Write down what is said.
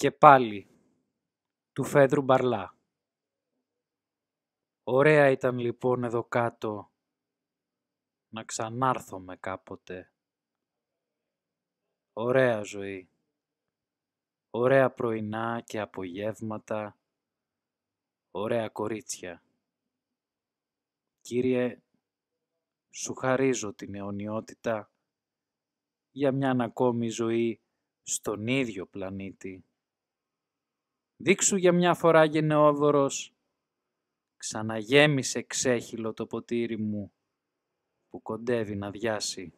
Και πάλι, του Φέδρου Μπαρλά. Ωραία ήταν λοιπόν εδώ κάτω να ξανάρθουμε κάποτε. Ωραία ζωή. Ωραία πρωινά και απογεύματα. Ωραία κορίτσια. Κύριε, σου χαρίζω την αιωνιότητα για μια ακόμη ζωή στον ίδιο πλανήτη. Δείξου για μια φορά γενναιόδωρος. Ξαναγέμισε ξέχυλο το ποτήρι μου που κοντεύει να διάσει.